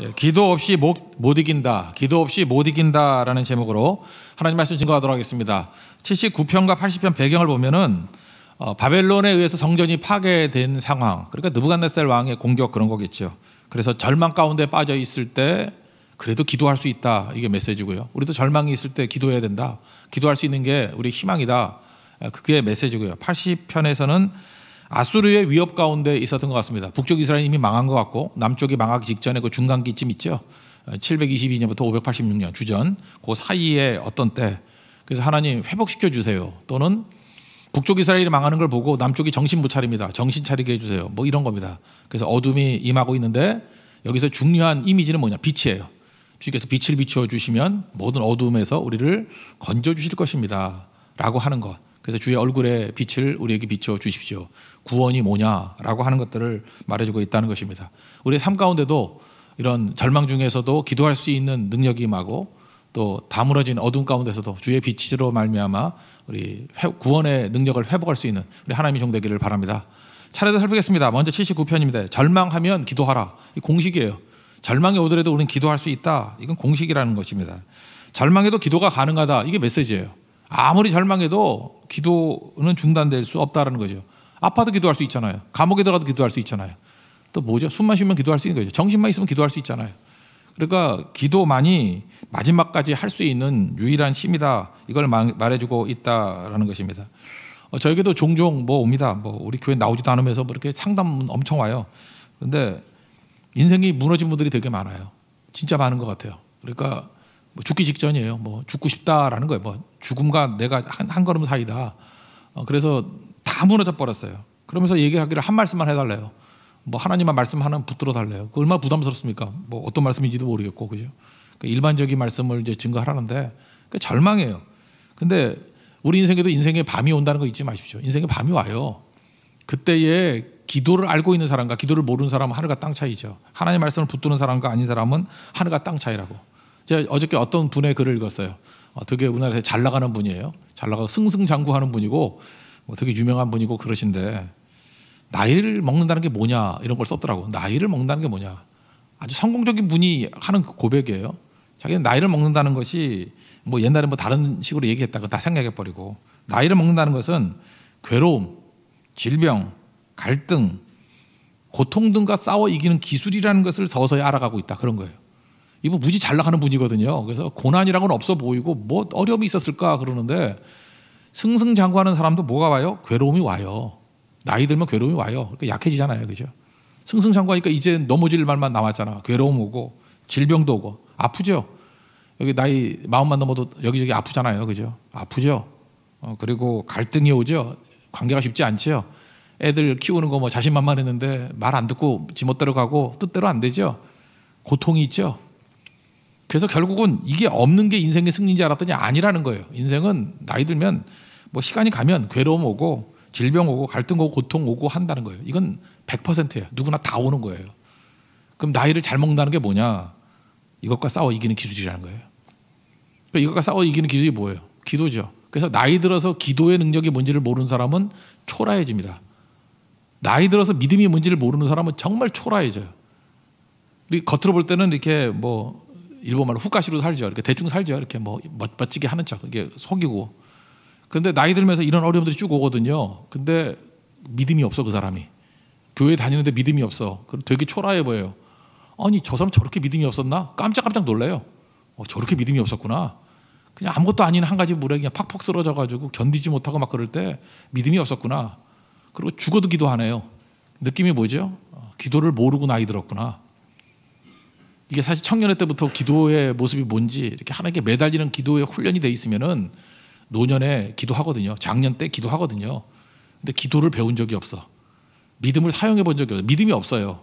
예, 기도 없이 못, 못 이긴다. 기도 없이 못 이긴다라는 제목으로 하나님 말씀 증거하도록 하겠습니다. 79편과 80편 배경을 보면은 어, 바벨론에 의해서 성전이 파괴된 상황. 그러니까 느부갓네살 왕의 공격 그런 거겠죠. 그래서 절망 가운데 빠져 있을 때 그래도 기도할 수 있다. 이게 메시지고요. 우리도 절망이 있을 때 기도해야 된다. 기도할 수 있는 게 우리 희망이다. 그게 메시지고요. 80편에서는 아수르의 위협 가운데 있었던 것 같습니다. 북쪽 이스라엘 이미 망한 것 같고 남쪽이 망하기 직전에 그 중간기쯤 있죠. 722년부터 어, 586년 주전 그 사이에 어떤 때 그래서 하나님 회복시켜 주세요. 또는 북쪽 이스라엘이 망하는 걸 보고 남쪽이 정신 못 차립니다. 정신 차리게 해주세요. 뭐 이런 겁니다. 그래서 어둠이 임하고 있는데 여기서 중요한 이미지는 뭐냐? 빛이에요. 주께서 빛을 비추어 주시면 모든 어둠에서 우리를 건져 주실 것입니다. 라고 하는 것. 그래서 주의 얼굴에 빛을 우리에게 비춰 주십시오. 구원이 뭐냐라고 하는 것들을 말해주고 있다는 것입니다. 우리의 삶 가운데도 이런 절망 중에서도 기도할 수 있는 능력이 임하고 또 다물어진 어둠 가운데서도 주의 빛으로 말미암아 우리 구원의 능력을 회복할 수 있는 우리 하나님의 종 되기를 바랍니다. 차례로 살펴겠습니다. 먼저 79편입니다. 절망하면 기도하라. 이 공식이에요. 절망이 오더라도 우리는 기도할 수 있다. 이건 공식이라는 것입니다. 절망에도 기도가 가능하다. 이게 메시지예요. 아무리 절망해도 기도는 중단될 수 없다라는 거죠. 아파도 기도할 수 있잖아요. 감옥에 들어가도 기도할 수 있잖아요. 또 뭐죠? 숨만 쉬면 기도할 수 있는 거죠. 정신만 있으면 기도할 수 있잖아요. 그러니까 기도만이 마지막까지 할 수 있는 유일한 힘이다. 이걸 말해주고 있다라는 것입니다. 어, 저에게도 종종 뭐 옵니다. 뭐 우리 교회 나오지도 않으면서 뭐 이렇게 상담 엄청 와요. 근데 인생이 무너진 분들이 되게 많아요. 진짜 많은 것 같아요. 그러니까 뭐 죽기 직전이에요. 뭐 죽고 싶다라는 거예요. 뭐 죽음과 내가 한, 한 걸음 사이다. 어, 그래서 다 무너져 버렸어요. 그러면서 얘기하기를 한 말씀만 해달래요. 뭐 하나님만 말씀 하나 붙들어 달래요. 그 얼마나 부담스럽습니까? 뭐 어떤 말씀인지도 모르겠고 그죠? 그 일반적인 말씀을 이제 증거하라는데 그 절망이에요. 근데 우리 인생에도 인생의 밤이 온다는 거 잊지 마십시오. 인생의 밤이 와요. 그때에 기도를 알고 있는 사람과 기도를 모르는 사람은 하늘과 땅 차이죠. 하나님 말씀을 붙드는 사람과 아닌 사람은 하늘과 땅 차이라고. 제가 어저께 어떤 분의 글을 읽었어요. 어, 되게 우리나라에서 잘 나가는 분이에요. 잘 나가 승승장구하는 분이고 뭐 되게 유명한 분이고 그러신데 나이를 먹는다는 게 뭐냐 이런 걸 썼더라고. 나이를 먹는다는 게 뭐냐. 아주 성공적인 분이 하는 그 고백이에요. 자기는 나이를 먹는다는 것이 뭐 옛날에 뭐 다른 식으로 얘기했다 그다 생략해 버리고 나이를 먹는다는 것은 괴로움, 질병, 갈등, 고통 등과 싸워 이기는 기술이라는 것을 서서히 알아가고 있다 그런 거예요. 이분 무지 잘 나가는 분이거든요. 그래서 고난이라고는 없어 보이고 뭐 어려움이 있었을까 그러는데 승승장구하는 사람도 뭐가 와요? 괴로움이 와요. 나이 들면 괴로움이 와요. 그러니까 약해지잖아요. 그죠? 승승장구하니까 이제 넘어질 말만 남았잖아. 괴로움 오고 질병도 오고 아프죠. 여기 나이 마음만 넘어도 여기저기 아프잖아요. 그죠? 아프죠. 어, 그리고 갈등이 오죠. 관계가 쉽지 않죠. 애들 키우는 거 뭐 자신만만했는데 말 안 듣고 지멋대로 가고 뜻대로 안 되죠. 고통이 있죠. 그래서 결국은 이게 없는 게 인생의 승리인지 알았더니 아니라는 거예요. 인생은 나이 들면 뭐 시간이 가면 괴로움 오고 질병 오고 갈등 오고 고통 오고 한다는 거예요. 이건 100%예요. 누구나 다 오는 거예요. 그럼 나이를 잘 먹는다는 게 뭐냐? 이것과 싸워 이기는 기술이라는 거예요. 그러니까 이것과 싸워 이기는 기술이 뭐예요? 기도죠. 그래서 나이 들어서 기도의 능력이 뭔지를 모르는 사람은 초라해집니다. 나이 들어서 믿음이 뭔지를 모르는 사람은 정말 초라해져요. 우리 겉으로 볼 때는 이렇게 뭐 일본말로 후가시로 살죠. 이렇게 대충 살죠. 이렇게 뭐 멋, 멋지게 하는 척, 이게 속이고. 근데 나이 들면서 이런 어려움들이 쭉 오거든요. 근데 믿음이 없어 그 사람이. 교회 다니는데 믿음이 없어. 그 되게 초라해 보여요. 아니 저 사람 저렇게 믿음이 없었나? 깜짝깜짝 놀래요. 어, 저렇게 믿음이 없었구나. 그냥 아무것도 아닌 한 가지 물에 그냥 팍팍 쓰러져가지고 견디지 못하고 막 그럴 때 믿음이 없었구나. 그리고 죽어도 기도 하네요 느낌이 뭐죠? 어, 기도를 모르고 나이 들었구나. 이게 사실 청년의 때부터 기도의 모습이 뭔지 이렇게 하나님께 매달리는 기도의 훈련이 돼 있으면은 노년에 기도하거든요. 작년 때 기도하거든요. 근데 기도를 배운 적이 없어. 믿음을 사용해 본 적이 없어. 믿음이 없어요.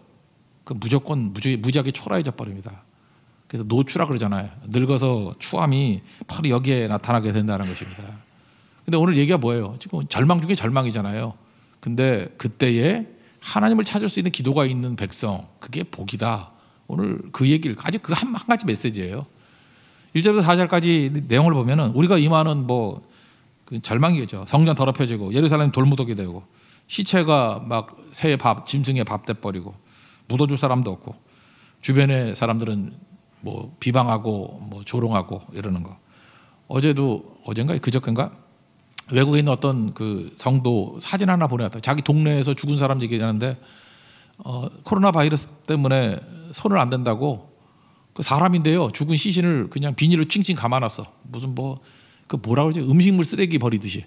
그 무조건 무지, 무지하게 초라해 져버립니다. 그래서 노추라 그러잖아요. 늙어서 추함이 바로 여기에 나타나게 된다는 것입니다. 근데 오늘 얘기가 뭐예요? 지금 절망 중에 절망이잖아요. 근데 그때에 하나님을 찾을 수 있는 기도가 있는 백성, 그게 복이다. 오늘 그 얘기를 아직 그한한 가지 메시지예요. 1절부터 4절까지 내용을 보면은 우리가 임하는 뭐 그 절망이겠죠. 성전 더럽혀지고 예루살렘 돌무더기 되고 시체가 막 새의 밥, 짐승의 밥돼 버리고 묻어줄 사람도 없고 주변의 사람들은 뭐 비방하고 뭐 조롱하고 이러는 거. 어제도 어젠가 그저께인가 외국에 있는 어떤 그 성도 사진 하나 보내왔다. 자기 동네에서 죽은 사람 얘기하는데 어, 코로나 바이러스 때문에 손을 안 댄다고 그 사람인데요 죽은 시신을 그냥 비닐로 칭칭 감아놨어 무슨 뭐 그 뭐라 그러지 음식물 쓰레기 버리듯이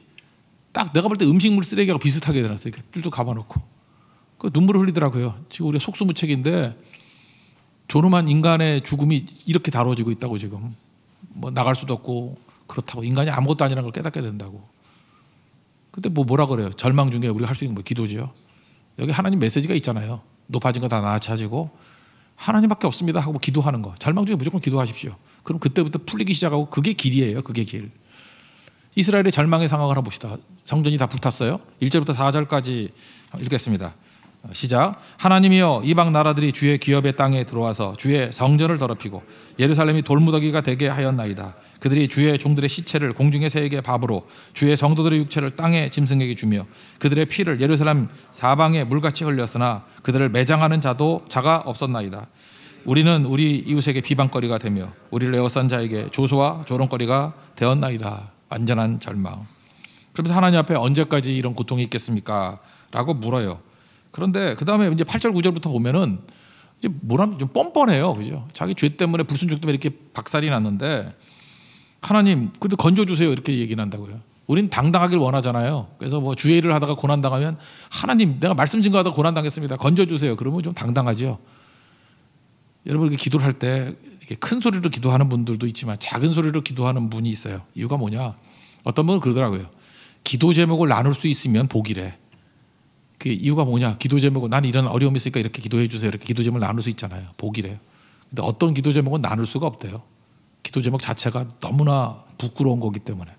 딱 내가 볼 때 음식물 쓰레기하고 비슷하게 되놨어요 이렇게 뚫도 감아놓고 그 눈물을 흘리더라고요 지금 우리가 속수무책인데 존엄한 인간의 죽음이 이렇게 다뤄지고 있다고 지금 뭐 나갈 수도 없고 그렇다고 인간이 아무것도 아니라는 걸 깨닫게 된다고 근데 뭐 뭐라 그래요 절망 중에 우리가 할 수 있는 뭐 기도지요 여기 하나님 메시지가 있잖아요. 높아진 거 다 낮아지고 하나님밖에 없습니다 하고 뭐 기도하는 거. 절망 중에 무조건 기도하십시오. 그럼 그때부터 풀리기 시작하고 그게 길이에요. 그게 길. 이스라엘의 절망의 상황을 한번 봅시다. 성전이 다 불탔어요. 1절부터 4절까지 읽겠습니다. 시작. 하나님이여 이방 나라들이 주의 기업의 땅에 들어와서 주의 성전을 더럽히고 예루살렘이 돌무더기가 되게 하였나이다. 그들이 주의 종들의 시체를 공중의 새에게 밥으로 주의 성도들의 육체를 땅의 짐승에게 주며 그들의 피를 예루살렘 사방에 물같이 흘렸으나 그들을 매장하는 자도 자가 없었나이다. 우리는 우리 이웃에게 비방거리가 되며 우리를 에워싼 자에게 조소와 조롱거리가 되었나이다. 완전한 절망. 그러면서 하나님 앞에 언제까지 이런 고통이 있겠습니까? 라고 물어요. 그런데 그 다음에 이제 8절 9절부터 보면은 이제 뭐라좀 뻔뻔해요. 그죠? 자기 죄 때문에 불순종 때문에 이렇게 박살이 났는데 하나님, 그래도 건져주세요. 이렇게 얘기를 한다고요. 우린 당당하길 원하잖아요. 그래서 뭐 주의 일을 하다가 고난당하면 하나님, 내가 말씀 증거하다 가 고난당했습니다. 건져주세요. 그러면 좀 당당하죠. 여러분, 이렇게 기도를 할 때 큰 소리로 기도하는 분들도 있지만 작은 소리로 기도하는 분이 있어요. 이유가 뭐냐? 어떤 분은 그러더라고요. 기도 제목을 나눌 수 있으면 복이래. 그 이유가 뭐냐? 기도 제목은 난 이런 어려움이 있으니까 이렇게 기도해 주세요. 이렇게 기도 제목을 나눌 수 있잖아요. 복이래요. 근데 어떤 기도 제목은 나눌 수가 없대요. 기도 제목 자체가 너무나 부끄러운 거기 때문에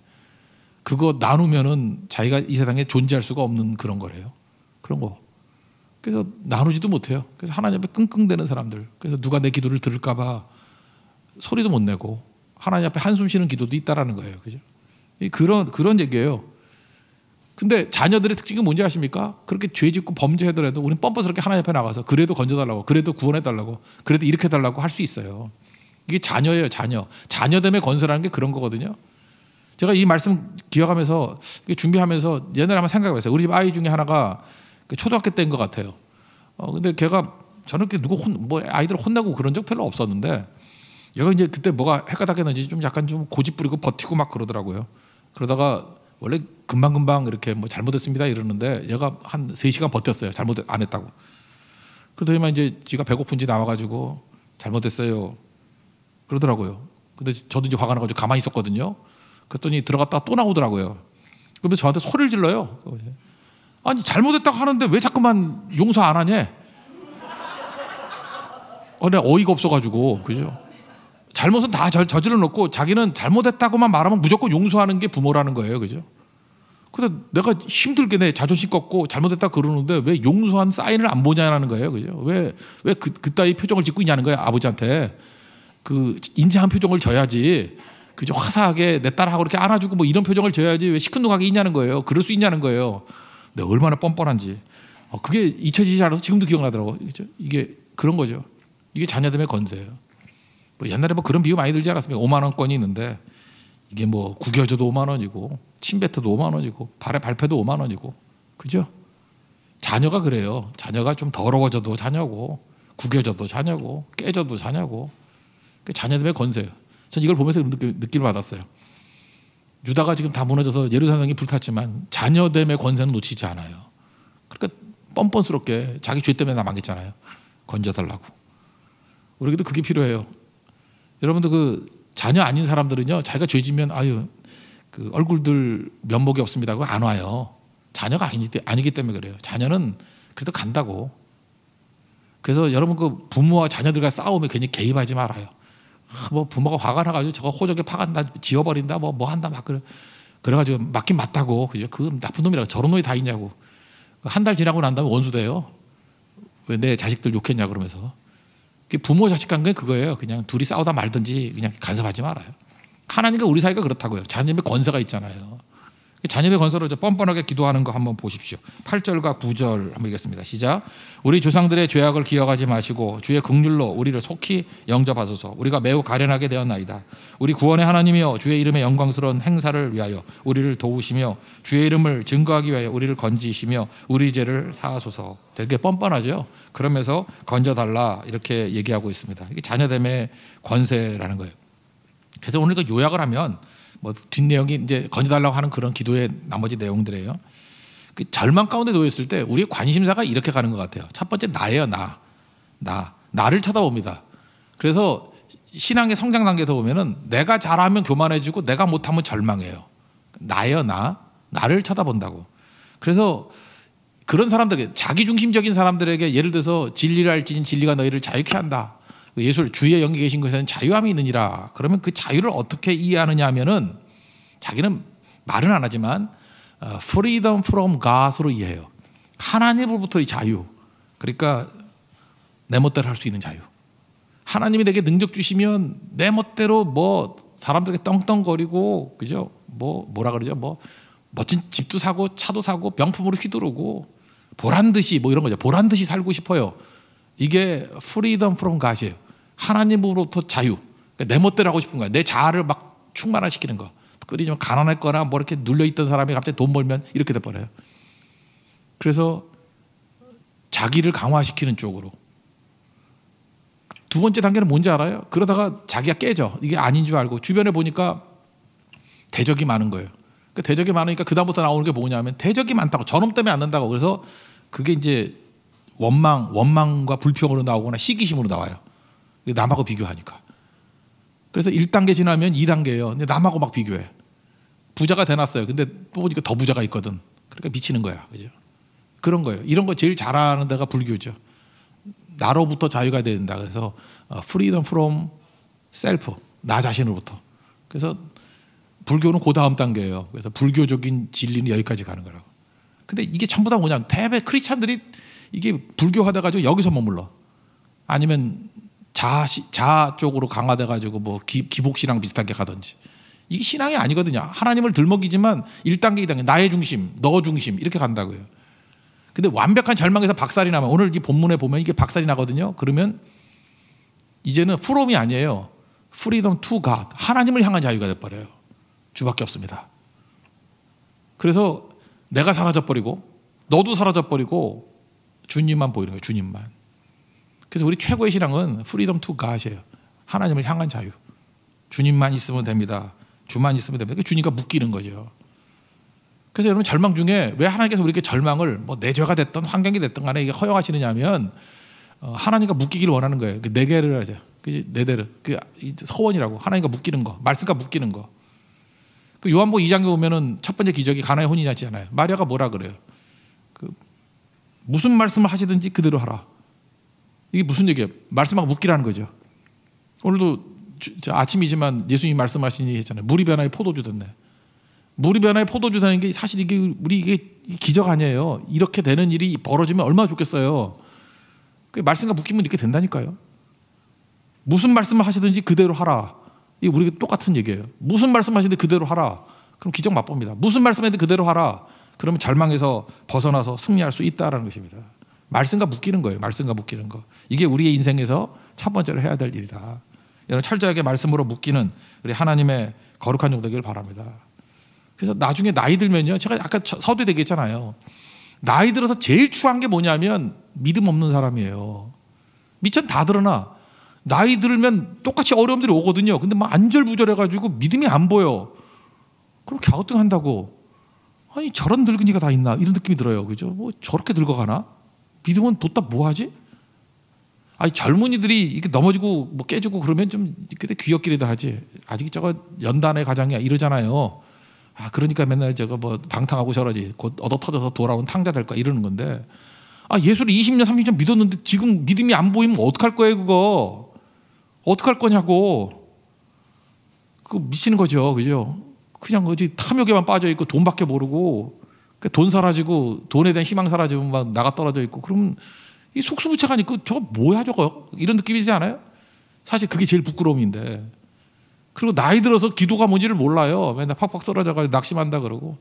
그거 나누면은 자기가 이 세상에 존재할 수가 없는 그런 거래요. 그런 거. 그래서 나누지도 못해요. 그래서 하나님 앞에 끙끙대는 사람들. 그래서 누가 내 기도를 들을까봐 소리도 못 내고 하나님 앞에 한숨 쉬는 기도도 있다라는 거예요. 그죠? 그런 그런 얘기예요. 근데 자녀들의 특징이 뭔지 아십니까? 그렇게 죄 짓고 범죄하더라도 우리 뻔뻔스럽게 하나님 앞에 나가서 그래도 건져달라고, 그래도 구원해달라고, 그래도 이렇게 달라고 할 수 있어요. 이게 자녀예요, 자녀. 자녀 때문에 건설하는 게 그런 거거든요. 제가 이 말씀 기억하면서 준비하면서 옛날에 한번 생각해봤어요. 우리 집 아이 중에 하나가 그 초등학교 때인 것 같아요. 어, 근데 걔가 저렇게 누구 혼, 뭐 아이들 혼나고 그런 적 별로 없었는데 얘가 이제 그때 뭐가 헷갈닥겠는지좀 약간 좀 고집 부리고 버티고 막 그러더라고요. 그러다가 원래 금방금방 이렇게 뭐 잘못했습니다 이러는데 얘가 한 3시간 버텼어요. 잘못 안 했다고. 그러더니만 이제 지가 배고픈지 나와가지고 잘못했어요. 그러더라고요. 근데 저도 이제 화가 나가지고 가만히 있었거든요. 그랬더니 들어갔다가 또 나오더라고요. 그러면 저한테 소리를 질러요. 아니 잘못했다고 하는데 왜 자꾸만 용서 안 하냐? 어, 내가 어이가 없어가지고 그죠? 잘못은 다 저, 저질러 놓고 자기는 잘못했다고만 말하면 무조건 용서하는 게 부모라는 거예요, 그죠? 근데 내가 힘들게 내 자존심 꺾고 잘못했다 그러는데 왜 용서한 사인을 안 보냐는 거예요, 그죠? 왜왜그 그따위 표정을 짓고 있냐는 거예요, 아버지한테. 그 인자한 표정을 져야지 그저 화사하게 내 딸하고 이렇게 안아주고 뭐 이런 표정을 져야지 왜 시큰둥하게 있냐는 거예요. 그럴 수 있냐는 거예요. 내가 얼마나 뻔뻔한지. 어, 그게 잊혀지지 않아서 지금도 기억나더라고. 그 이게 그런 거죠. 이게 자녀들의 건세예요. 뭐 옛날에 뭐 그런 비유 많이 들지 않았습니까? 5만 원권이 있는데 이게 뭐 구겨져도 5만 원이고 침뱉어도 5만 원이고 발에 발패도 5만 원이고 그죠? 자녀가 그래요. 자녀가 좀 더러워져도 자녀고 구겨져도 자녀고 깨져도 자녀고 그 자녀들의 권세예요. 전 이걸 보면서 그 느끼, 를 받았어요. 유다가 지금 다 무너져서 예루살렘이 불탔지만 자녀됨의 권세는 놓치지 않아요. 그러니까 뻔뻔스럽게 자기 죄 때문에 나 망했잖아요. 건져달라고. 우리에게도 그게 필요해요. 여러분도 그 자녀 아닌 사람들은요, 자기가 죄지면 아유 그 얼굴들 면목이 없습니다고 안 와요. 자녀가 아니, 아니기 때문에 그래요. 자녀는 그래도 간다고. 그래서 여러분 그 부모와 자녀들과 싸움에 괜히 개입하지 말아요. 아, 뭐 부모가 화가 나가지고 저거 호적에 파간다, 지워버린다, 뭐, 뭐 한다, 막 그래. 그래가지고 맞긴 맞다고. 그죠? 그 나쁜 놈이라고 저런 놈이 다 있냐고. 한 달 지나고 난 다음에 원수돼요. 왜 내 자식들 욕했냐 그러면서. 부모 자식 관계는 그거예요. 그냥 둘이 싸우다 말든지 그냥 간섭하지 말아요. 하나님과 우리 사이가 그렇다고요. 자녀님의 권세가 있잖아요. 자녀의 건설을 좀 뻔뻔하게 기도하는 거 한번 보십시오. 8절과 9절 한번 읽겠습니다. 시작. 우리 조상들의 죄악을 기억하지 마시고 주의 긍휼로 우리를 속히 영접하소서. 우리가 매우 가련하게 되었나이다. 우리 구원의 하나님이여 주의 이름의 영광스러운 행사를 위하여 우리를 도우시며 주의 이름을 증거하기 위하여 우리를 건지시며 우리 죄를 사하소서. 되게 뻔뻔하죠. 그러면서 건져 달라 이렇게 얘기하고 있습니다. 이게 자녀됨의 권세라는 거예요. 그래서 오늘 그 요약을 하면 뭐 뒷내용이 이제 건져달라고 하는 그런 기도의 나머지 내용들이에요. 그 절망 가운데 놓였을 때 우리의 관심사가 이렇게 가는 것 같아요. 첫 번째 나예요, 나, 나, 나를 쳐다봅니다. 그래서 신앙의 성장 단계에서 보면은 내가 잘하면 교만해지고 내가 못하면 절망해요. 나예요, 나, 나를 쳐다본다고. 그래서 그런 사람들에게 자기중심적인 사람들에게 예를 들어서 진리를 알지니 진리가 너희를 자유케 한다. 예술를 주에 연기 계신 것에는 자유함이 있느니라. 그러면 그 자유를 어떻게 이해하느냐 하면은 자기는 말은 안 하지만 어, freedom from God으로 이해해요. 하나님으로부터의 자유. 그러니까 내 멋대로 할 수 있는 자유. 하나님이 내게 능력 주시면 내 멋대로 뭐 사람들에게 떵떵거리고 그죠? 뭐 뭐라 그러죠? 뭐 멋진 집도 사고 차도 사고 명품으로 휘두르고 보란 듯이 뭐 이런 거죠. 보란 듯이 살고 싶어요. 이게 freedom 프리덤 프롬 가시예요. 하나님으로부터 자유. 그러니까 내 멋대로 하고 싶은 거야. 내 자아를 막 충만화시키는 거. 특별히 좀 가난할 거나 뭐 이렇게 눌려있던 사람이 갑자기 돈 벌면 이렇게 돼버려요. 그래서 자기를 강화시키는 쪽으로. 두 번째 단계는 뭔지 알아요? 그러다가 자기가 깨져. 이게 아닌 줄 알고. 주변에 보니까 대적이 많은 거예요. 그 대적이 많으니까 그다음부터 나오는 게 뭐냐면 대적이 많다고. 저놈 때문에 안 된다고. 그래서 그게 이제 원망, 원망과 불평으로 나오거나 시기심으로 나와요. 남하고 비교하니까. 그래서 1단계 지나면 2단계예요. 근데 남하고 막 비교해. 부자가 돼놨어요. 근데 보니까 더 부자가 있거든. 그러니까 미치는 거야. 그죠? 그런 거예요. 이런 거 제일 잘하는 데가 불교죠. 나로부터 자유가 된다. 그래서 프리덤 프롬 셀프, 나 자신으로부터. 그래서 불교는 그 다음 단계예요. 그래서 불교적인 진리는 여기까지 가는 거라고. 근데 이게 전부 다 뭐냐? 면 대배 크리스찬들이 이게 불교하다 가지고 여기서 머물러. 아니면 자자 쪽으로 강화돼가지고 뭐 기, 복신랑 비슷하게 가든지 이게 신앙이 아니거든요. 하나님을 들먹이지만 1단계, 2단계 나의 중심, 너 중심 이렇게 간다고요. 근데 완벽한 절망에서 박살이 나면 오늘 이 본문에 보면 이게 박살이 나거든요. 그러면 이제는 프롬이 아니에요. 프리덤 투 갓. 하나님을 향한 자유가 돼 버려요. 주밖에 없습니다. 그래서 내가 사라져 버리고 너도 사라져 버리고 주님만 보이는 거예요. 주님만. 그래서 우리 최고의 신앙은 프리덤 투 가시예요. 하나님을 향한 자유. 주님만 있으면 됩니다. 주만 있으면 됩니다. 그 주님과 묶이는 거죠. 그래서 여러분 절망 중에 왜 하나님께서 우리에게 절망을 뭐내 죄가 됐던 환경이 됐던 간에 이게 허용하시느냐 하면 어, 하나님과 묶이기를 원하는 거예요. 그네 개를 하자. 그지? 네 대를. 그 서원이라고. 하나님과 묶이는 거. 말씀과 묶이는 거. 그 요한복 2장에 보면은 첫 번째 기적이 가나의 혼인잔잖아요 마리아가 뭐라 그래요? 그 무슨 말씀을 하시든지 그대로 하라. 이게 무슨 얘기야? 말씀하고 묻기라는 거죠. 오늘도 아침이지만 예수님이 말씀하신 얘기 했잖아요. 물이 변화의 포도주 됐네. 물이 변화의 포도주라는 게 사실 이게 우리 이게 기적 아니에요. 이렇게 되는 일이 벌어지면 얼마나 좋겠어요. 그 말씀과 묶이면 이렇게 된다니까요. 무슨 말씀을 하시든지 그대로 하라. 이우리 똑같은 얘기예요. 무슨 말씀하시든 그대로 하라. 그럼 기적 맛봅니다. 무슨 말씀하든 그대로 하라. 그러면 절망에서 벗어나서 승리할 수 있다라는 것입니다. 말씀과 묶이는 거예요. 말씀과 묶이는 거. 이게 우리의 인생에서 첫 번째로 해야 될 일이다. 여러분 철저하게 말씀으로 묶이는 우리 하나님의 거룩한 종 되기를 바랍니다. 그래서 나중에 나이 들면요. 제가 아까 서두에 얘기했잖아요. 나이 들어서 제일 추한 게 뭐냐면 믿음 없는 사람이에요. 미천 다 드러나. 나이 들면 똑같이 어려움들이 오거든요. 근데 막 안절부절해가지고 믿음이 안 보여. 그럼 갸우뚱한다고. 아니 저런 늙은이가 다 있나 이런 느낌이 들어요. 그죠? 뭐 저렇게 늙어가나? 믿음은 보다 뭐하지? 아니 젊은이들이 이렇게 넘어지고 뭐 깨지고 그러면 좀 그때 귀엽기라도 하지. 아직 저거 연단의 가장이야 이러잖아요. 아 그러니까 맨날 저거 뭐 방탕하고 저러지. 곧 얻어 터져서 돌아온 탕자 될 거야 이러는 건데. 아 예수를 20년 30년 믿었는데 지금 믿음이 안 보이면 어떡할 거예요 그거. 어떡할 거냐고. 그 미치는 거죠. 그죠? 그냥 어디 탐욕에만 빠져 있고 돈밖에 모르고 그 돈 사라지고 돈에 대한 희망 사라지고 막 나가 떨어져 있고 그러면 이 속수무책하니까 그 저거 뭐야 저거 이런 느낌이지 않아요? 사실 그게 제일 부끄러움인데 그리고 나이 들어서 기도가 뭔지를 몰라요 맨날 팍팍 쓰러져가지고 낙심한다 그러고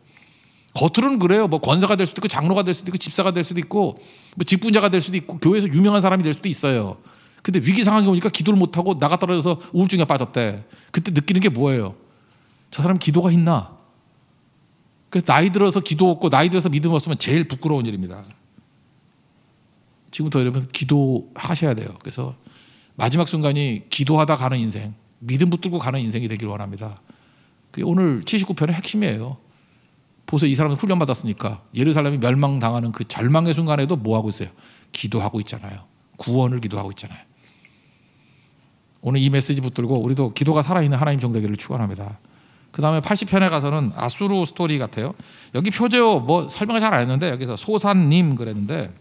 겉으로는 그래요 뭐 권사가 될 수도 있고 장로가 될 수도 있고 집사가 될 수도 있고 뭐 직분자가 될 수도 있고 교회에서 유명한 사람이 될 수도 있어요 근데 위기 상황이 오니까 기도를 못하고 나가 떨어져서 우울증에 빠졌대 그때 느끼는 게 뭐예요 저 사람 기도가 있나 그래서 나이 들어서 기도 없고 나이 들어서 믿음 없으면 제일 부끄러운 일입니다. 지금부터 여러분 기도하셔야 돼요. 그래서 마지막 순간이 기도하다 가는 인생, 믿음 붙들고 가는 인생이 되길 원합니다. 오늘 79편의 핵심이에요. 보세요. 이 사람은 훈련받았으니까 예루살렘이 멸망당하는 그 절망의 순간에도 뭐 하고 있어요? 기도하고 있잖아요. 구원을 기도하고 있잖아요. 오늘 이 메시지 붙들고 우리도 기도가 살아있는 하나님 정대기를 축원합니다. 그 다음에 80편에 가서는 아수르 스토리 같아요. 여기 표제어 뭐 설명을 잘 안 했는데 여기서 소산님 그랬는데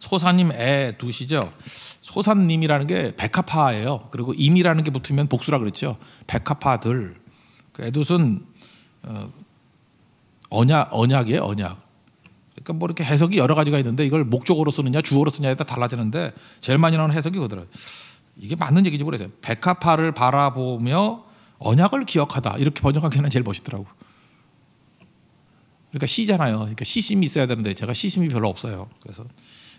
소산님 애 두시죠. 소산님이라는 게 백합화예요. 그리고 임이라는 게 붙으면 복수라 그랬죠. 백합화들. 그 에돛은 어, 언약 언약이에요. 언약. 그러니까 뭐 이렇게 해석이 여러 가지가 있는데 이걸 목적으로 쓰느냐 주어로 쓰느냐에 따라 달라지는데 제일 많이 나오는 해석이 그더라. 이게 맞는 얘기인지 모르겠어요. 백합화를 바라보며 언약을 기억하다 이렇게 번역하기에는 제일 멋있더라고. 그러니까 시잖아요. 그러니까 시심이 있어야 되는데 제가 시심이 별로 없어요. 그래서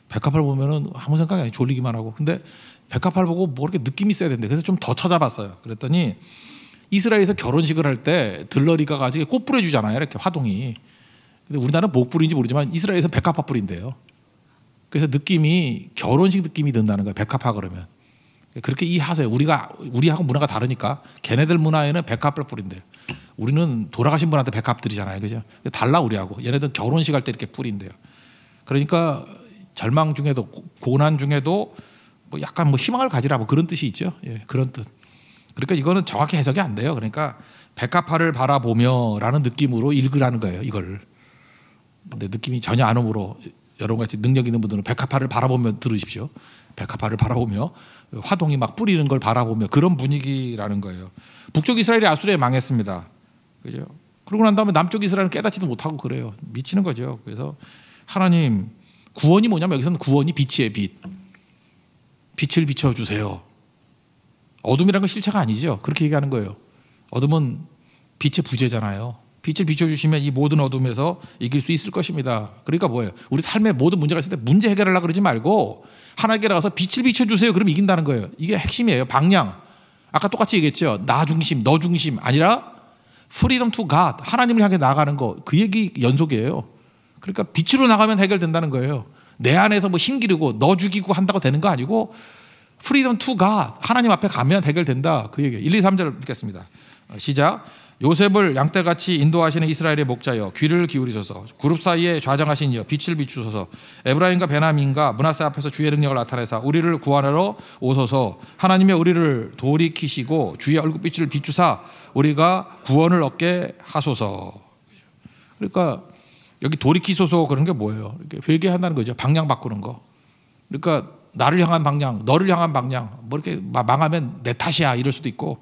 백합을 보면은 아무 생각이 안 졸리기만 하고 근데 백합을 보고 뭐 이렇게 느낌이 있어야 되는데 그래서 좀 더 찾아봤어요. 그랬더니 이스라엘에서 결혼식을 할 때 들러리가 가지고 꽃 뿌려주잖아요. 이렇게 화동이. 근데 우리나라는 목뿌린지 모르지만 이스라엘에서 백합화 뿌린대요. 그래서 느낌이 결혼식 느낌이 든다는 거예요. 백합화 그러면. 예, 그렇게 이해하세요. 우리가 우리하고 문화가 다르니까 걔네들 문화에는 백합을 뿌린데 우리는 돌아가신 분한테 백합들이잖아요, 그죠? 달라 우리하고 얘네들 결혼식 할 때 이렇게 뿌린대요. 그러니까 절망 중에도 고난 중에도 뭐 약간 뭐 희망을 가지라 고 그런 뜻이 있죠. 예, 그런 뜻. 그러니까 이거는 정확히 해석이 안 돼요. 그러니까 백합화를 바라보며라는 느낌으로 읽으라는 거예요. 이걸. 근데 느낌이 전혀 안 오므로 여러분 같이 능력 있는 분들은 백합화를 바라보며 들으십시오. 백합화를 바라보며 화동이 막 뿌리는 걸 바라보며 그런 분위기라는 거예요. 북쪽 이스라엘이 아수르에 망했습니다. 그죠? 그러고 난 다음에 남쪽 이스라엘은 깨닫지도 못하고 그래요. 미치는 거죠. 그래서 하나님 구원이 뭐냐면 여기서는 구원이 빛의 빛. 빛을 비춰주세요. 어둠이란 건 실체가 아니죠. 그렇게 얘기하는 거예요. 어둠은 빛의 부재잖아요. 빛을 비춰주시면 이 모든 어둠에서 이길 수 있을 것입니다. 그러니까 뭐예요? 우리 삶의 모든 문제가 있을 때 문제 해결하려고 그러지 말고 하나님께 나가서 빛을 비춰주세요. 그럼 이긴다는 거예요. 이게 핵심이에요. 방향. 아까 똑같이 얘기했죠. 나 중심, 너 중심 아니라 프리덤 투 갓. 하나님을 향해 나가는 거. 그 얘기 연속이에요. 그러니까 빛으로 나가면 해결된다는 거예요. 내 안에서 뭐 힘기르고 너 죽이고 한다고 되는 거 아니고 프리덤 투 갓. 하나님 앞에 가면 해결된다. 그 얘기예요. 1, 2, 3절 읽겠습니다. 시작. 요셉을 양떼같이 인도하시는 이스라엘의 목자여 귀를 기울이소서 그룹 사이에 좌장하신 이여 빛을 비추소서 에브라임과 베나민과 문하세 앞에서 주의 능력을 나타내사 우리를 구하러 오소서 하나님의 우리를 돌이키시고 주의 얼굴빛을 비추사 우리가 구원을 얻게 하소서 그러니까 여기 돌이키소서 그런 게 뭐예요 이렇게 회개한다는 거죠 방향 바꾸는 거 그러니까 나를 향한 방향 너를 향한 방향 뭐 이렇게 망하면 내 탓이야 이럴 수도 있고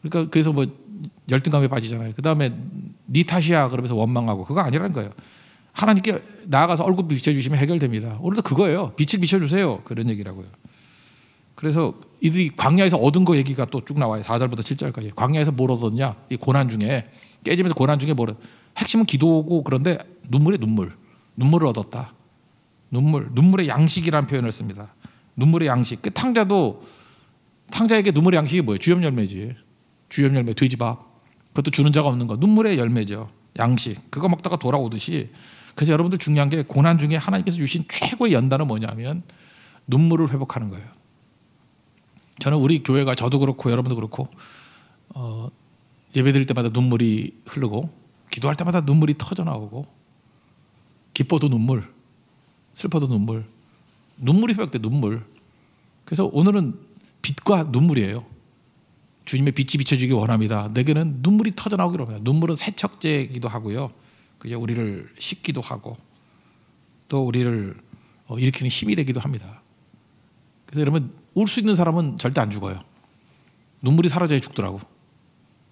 그러니까 그래서 뭐 열등감에 빠지잖아요. 그 다음에 니 탓이야 그러면서 원망하고 그거 아니라는 거예요. 하나님께 나아가서 얼굴 비춰주시면 해결됩니다. 오늘도 그거예요. 빛을 비춰주세요. 그런 얘기라고요. 그래서 이들이 광야에서 얻은 거 얘기가 또 쭉 나와요. 4절부터 7절까지. 광야에서 뭘 얻었냐? 이 고난 중에 깨지면서 고난 중에 뭘 핵심은 기도고 그런데 눈물에 눈물. 눈물을 얻었다. 눈물, 눈물의 양식이라는 표현을 씁니다. 눈물의 양식. 그 탕자도 탕자에게 눈물의 양식이 뭐예요? 주염 열매지. 주염 열매, 돼지밥. 그것도 주는 자가 없는 거. 눈물의 열매죠. 양식. 그거 먹다가 돌아오듯이. 그래서 여러분들 중요한 게 고난 중에 하나님께서 주신 최고의 연단은 뭐냐면 눈물을 회복하는 거예요. 저는 우리 교회가 저도 그렇고 여러분도 그렇고 어, 예배 드릴 때마다 눈물이 흐르고 기도할 때마다 눈물이 터져 나오고 기뻐도 눈물, 슬퍼도 눈물, 눈물이 회복돼 눈물. 그래서 오늘은 빛과 눈물이에요. 주님의 빛이 비춰지기 원합니다. 내게는 눈물이 터져나오기로 합니다. 눈물은 세척제이기도 하고요. 그게 우리를 씻기도 하고 또 우리를 어, 일으키는 힘이 되기도 합니다. 그래서 여러분 울 수 있는 사람은 절대 안 죽어요. 눈물이 사라져야 죽더라고.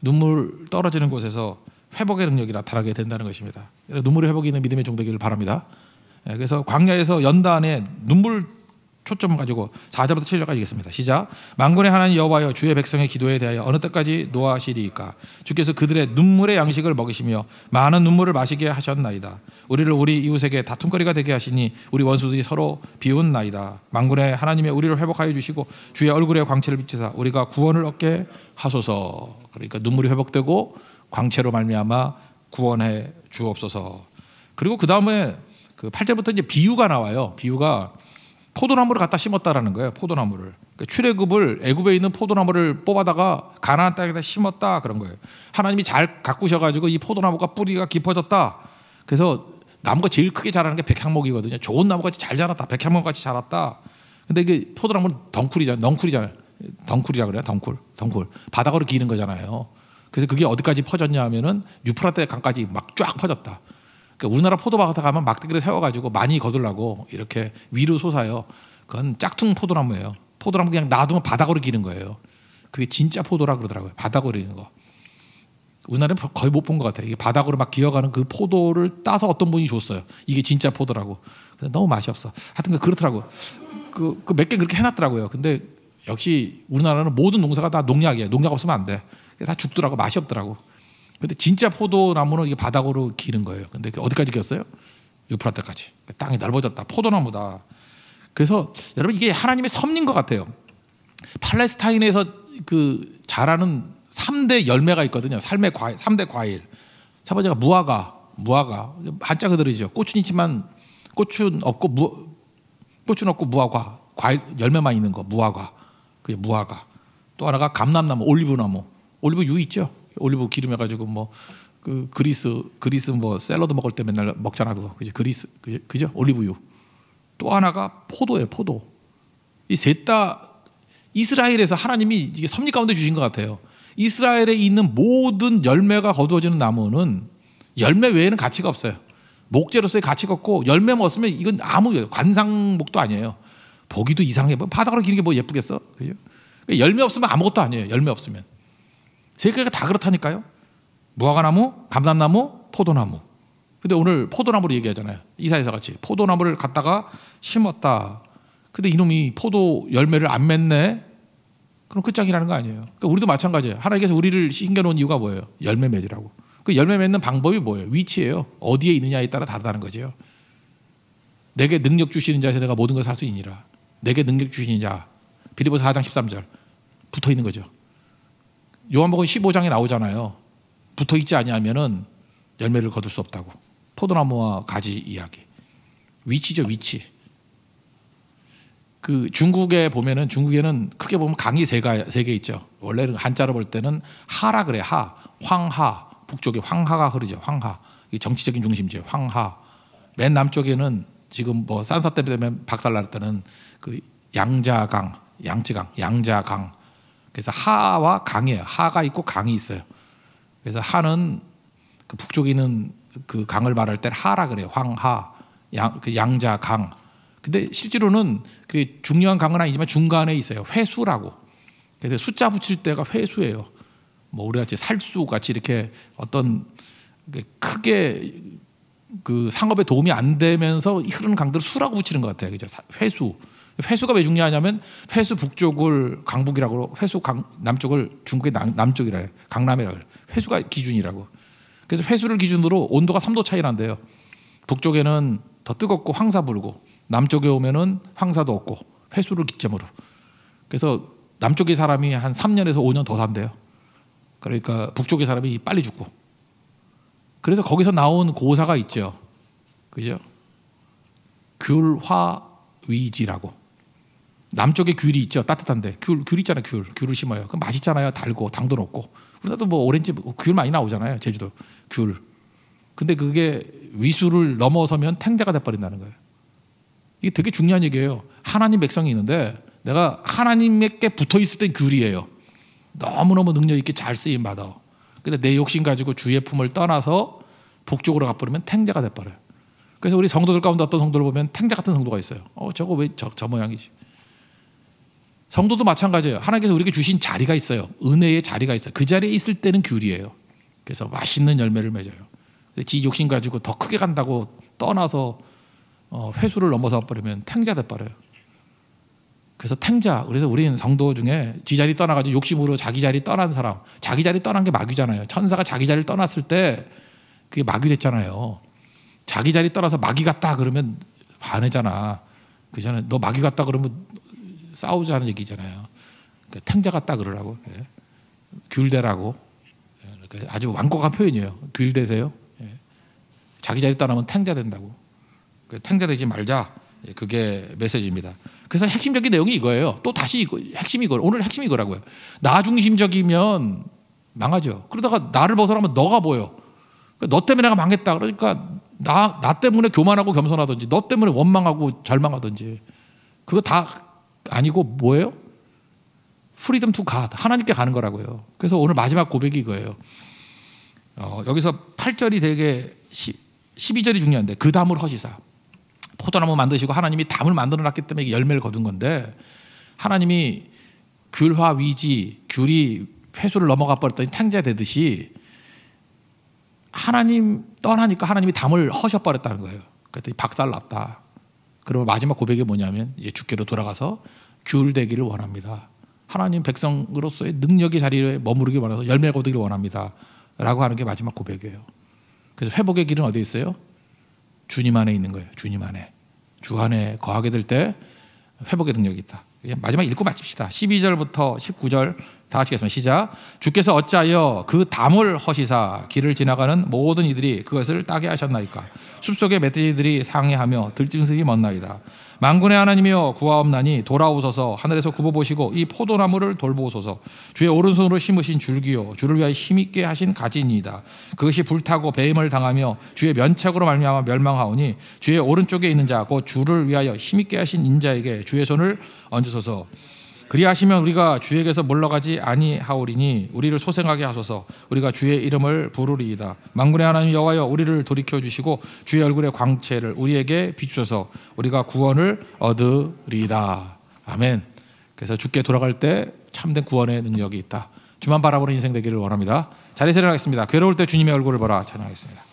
눈물 떨어지는 곳에서 회복의 능력이 나타나게 된다는 것입니다. 눈물의 회복이 있는 믿음의 종되기를 바랍니다. 예, 그래서 광야에서 연단에 눈물 초점 가지고 4절부터 7절까지 읽겠습니다. 시작. 만군의 하나님 여호와여 주의 백성의 기도에 대하여 어느 때까지 노하시리까 주께서 그들의 눈물의 양식을 먹이시며 많은 눈물을 마시게 하셨나이다. 우리를 우리 이웃에게 다툼거리가 되게 하시니 우리 원수들이 서로 비웃나이다. 만군의 하나님의 우리를 회복하여 주시고 주의 얼굴에 광채를 비치사 우리가 구원을 얻게 하소서. 그러니까 눈물이 회복되고 광채로 말미암아 구원해 주옵소서. 그리고 그 다음에 그 8절부터 이제 비유가 나와요. 비유가 포도나무를 갖다 심었다라는 거예요. 포도나무를. 그러니까 출애굽을 애굽에 있는 포도나무를 뽑아다가 가나안 땅에다 심었다 그런 거예요. 하나님이 잘 가꾸셔 가지고 이 포도나무가 뿌리가 깊어졌다. 그래서 나무가 제일 크게 자라는 게 백향목이거든요. 좋은 나무같이 잘 자랐다. 백향목같이 자랐다. 근데 이게 포도나무는 덩쿨이잖아요. 덩쿨이잖아요. 덩쿨이라 그래요. 덩쿨. 덩쿨. 바닥으로 기는 거잖아요. 그래서 그게 어디까지 퍼졌냐 하면은 유프라테 강까지 막 쫙 퍼졌다. 그러니까 우리나라 포도밭에 가면 막대기를 세워가지고 많이 거둘라고 이렇게 위로 솟아요. 그건 짝퉁 포도나무예요. 포도나무 그냥 놔두면 바닥으로 기는 거예요. 그게 진짜 포도라 그러더라고요. 바닥으로 기는 거. 우리나라는 거의 못 본 것 같아요. 이게 바닥으로 막 기어가는 그 포도를 따서 어떤 분이 줬어요. 이게 진짜 포도라고. 너무 맛이 없어. 하여튼 그렇더라고. 그, 그몇개 그, 그 그렇게 해놨더라고요. 근데 역시 우리나라는 모든 농사가 다 농약이에요. 농약 없으면 안 돼. 다 죽더라고. 맛이 없더라고. 근데 진짜 포도나무는 이게 바닥으로 기른 거예요. 근데 어디까지 기었어요? 유프라테까지. 땅이 넓어졌다. 포도나무다. 그래서 여러분 이게 하나님의 섭리인 것 같아요. 팔레스타인에서 그 자라는 3대 열매가 있거든요. 삶의 과일, 3대 과일. 첫 번째가 무화과, 무화과. 한자 그대로죠. 꽃은 있지만 꽃은 없고 무, 꽃은 없고 무화과. 과일 열매만 있는 거 무화과. 그게 무화과. 또 하나가 감람나무, 올리브나무. 올리브 유 있죠. 올리브 기름 해가지고 뭐 그 그리스 그리스 뭐 샐러드 먹을 때 맨날 먹잖아 그거 그죠 그리스 그죠 올리브유 또 하나가 포도예요 포도 이 셋 다 이스라엘에서 하나님이 이게 섭리 가운데 주신 것 같아요 이스라엘에 있는 모든 열매가 거두어지는 나무는 열매 외에는 가치가 없어요 목재로서의 가치가 없고 열매 먹었으면 이건 아무 관상목도 아니에요 보기도 이상해 뭐 바닥으로 기는 게 뭐 예쁘겠어 그죠? 열매 없으면 아무것도 아니에요 열매 없으면 세계가 다 그렇다니까요. 무화과나무, 감람나무, 포도나무. 근데 오늘 포도나무로 얘기하잖아요. 이사에서 같이 포도나무를 갖다가 심었다. 근데 이놈이 포도 열매를 안 맺네. 그럼 끝장이라는 거 아니에요. 그러니까 우리도 마찬가지예요. 하나님께서 우리를 신겨놓은 이유가 뭐예요? 열매 맺으라고. 그 열매 맺는 방법이 뭐예요? 위치예요. 어디에 있느냐에 따라 다르다는 거죠. 내게 능력 주시는 자에서 내가 모든 것을 할 수 있니라. 내게 능력 주시는 자. 비리보 4장 13절. 붙어 있는 거죠. 요한복음 15장에 나오잖아요. 붙어 있지 않냐면은 열매를 거둘 수 없다고. 포도나무와 가지 이야기. 위치죠, 위치. 그 중국에 보면은 중국에는 크게 보면 강이 세개 세개 있죠. 원래는 한자로 볼 때는 하라 그래 하, 황하 북쪽에 황하가 흐르죠. 황하 이 정치적인 중심지에 황하. 맨 남쪽에는 지금 뭐 산사 때문에 박살 날 때는 그 양자강, 양쯔강, 양자강 그래서 하와 강이에요. 하가 있고 강이 있어요. 그래서 하는 그 북쪽에 있는 그 강을 말할 때 하라 그래요. 황하, 양, 그 양자 강. 근데 실제로는 그게 중요한 강은 아니지만 중간에 있어요. 회수라고. 그래서 숫자 붙일 때가 회수예요. 뭐 우리가 이제 살수 같이 이렇게 어떤 그 크게 그 상업에 도움이 안 되면서 흐르는 강들을 수라고 붙이는 것 같아요. 그죠? 회수. 회수가 왜 중요하냐면 회수 북쪽을 강북이라고 그러 회수 강, 남쪽을 중국의 남, 쪽이라 해요. 강남이라고 해요. 회수가 기준이라고. 그래서 회수를 기준으로 온도가 3도 차이 난대요. 북쪽에는 더 뜨겁고 황사 불고 남쪽에 오면은 황사도 없고 회수를 기점으로. 그래서 남쪽의 사람이 한 3년에서 5년 더 산대요. 그러니까 북쪽의 사람이 빨리 죽고. 그래서 거기서 나온 고사가 있죠. 그죠? 귤화위지라고. 남쪽에 귤이 있죠. 따뜻한데. 귤, 귤 있잖아요. 귤. 귤을 심어요. 그럼 맛있잖아요. 달고 당도 높고. 우리나라도 뭐 오렌지 뭐 귤 많이 나오잖아요. 제주도 귤. 근데 그게 위수를 넘어서면 탱자가 돼버린다는 거예요. 이게 되게 중요한 얘기예요. 하나님 백성이 있는데 내가 하나님께 에 붙어 있을 때 귤이에요. 너무너무 능력 있게 잘 쓰임 받아. 근데 내 욕심 가지고 주의 품을 떠나서 북쪽으로 가버리면 탱자가 돼버려요. 그래서 우리 성도들 가운데 어떤 성도를 보면 탱자 같은 성도가 있어요. 어, 저거 왜 저, 저 모양이지? 성도도 마찬가지예요. 하나님께서 우리에게 주신 자리가 있어요. 은혜의 자리가 있어요. 그 자리에 있을 때는 귤이에요. 그래서 맛있는 열매를 맺어요. 지 욕심 가지고 더 크게 간다고 떠나서 어, 회수를 넘어서 버리면 탱자 돼버려요. 그래서 탱자. 그래서 우리는 성도 중에 지 자리 떠나가지고 욕심으로 자기 자리 떠난 사람, 자기 자리 떠난 게 마귀잖아요. 천사가 자기 자리를 떠났을 때 그게 마귀 됐잖아요. 자기 자리 떠나서 마귀 같다 그러면 반해잖아. 그잖아요. 너 마귀 같다 그러면 싸우자는 얘기잖아요. 그러니까 탕자 같다 그러라고. 예. 귤대라고. 그러니까 아주 완곡한 표현이에요. 귤대세요. 예. 자기 자리 떠나면 탕자 된다고. 그러니까 탕자 되지 말자. 예. 그게 메시지입니다. 그래서 핵심적인 내용이 이거예요. 또 다시 이거, 핵심이 이거. 오늘 핵심이 이거라고요. 나 중심적이면 망하죠. 그러다가 나를 벗어나면 너가 보여. 그러니까 너 때문에 내가 망했다. 그러니까 나, 나 때문에 교만하고 겸손하든지, 너 때문에 원망하고 절망하든지, 그거 다 아니고 뭐예요? 프리덤 투 갓. 하나님께 가는 거라고요. 그래서 오늘 마지막 고백이 이거예요. 어, 여기서 8절이 되게 시, 12절이 중요한데 그 담을 허시사. 포도나무 만드시고 하나님이 담을 만들어 놨기 때문에 열매를 거둔 건데 하나님이 귤화 위지, 귤이 회수를 넘어가 버렸더니 탕자되듯이 하나님 떠나니까 하나님이 담을 허셔버렸다는 거예요. 그랬더니 박살났다. 그리고 마지막 고백이 뭐냐면 이제 주께로 돌아가서 규율되기를 원합니다. 하나님 백성으로서의 능력의 자리에 머무르기 원해서 열매 거두기를 원합니다. 라고 하는 게 마지막 고백이에요. 그래서 회복의 길은 어디에 있어요? 주님 안에 있는 거예요. 주님 안에. 주 안에 거하게 될 때 회복의 능력이 있다. 마지막 읽고 마칩시다. 12절부터 19절 다 같이 하겠습니다. 시작. 주께서 어찌하여 그 담을 허시사 길을 지나가는 모든 이들이 그것을 따게 하셨나이까. 숲속의 멧돼지들이 상해하며 들짐승이 먼나이다. 만군의 하나님이여 구하옵나니 돌아오소서 하늘에서 굽어보시고 이 포도나무를 돌보소서 주의 오른손으로 심으신 줄기요 주를 위하여 힘있게 하신 가지니다 그것이 불타고 배임을 당하며 주의 면책으로 말미암아 멸망하오니 주의 오른쪽에 있는 자곧 주를 위하여 힘있게 하신 인자에게 주의 손을 얹으소서 그리하시면 우리가 주에게서 물러가지 아니하오리니 우리를 소생하게 하소서 우리가 주의 이름을 부르리이다 만군의 하나님 여호와여 우리를 돌이켜 주시고 주의 얼굴의 광채를 우리에게 비추셔서 우리가 구원을 얻으리이다 아멘 그래서 주께 돌아갈 때 참된 구원의 능력이 있다 주만 바라보는 인생 되기를 원합니다 자리세서하겠습니다 괴로울 때 주님의 얼굴을 보라 찬양하겠습니다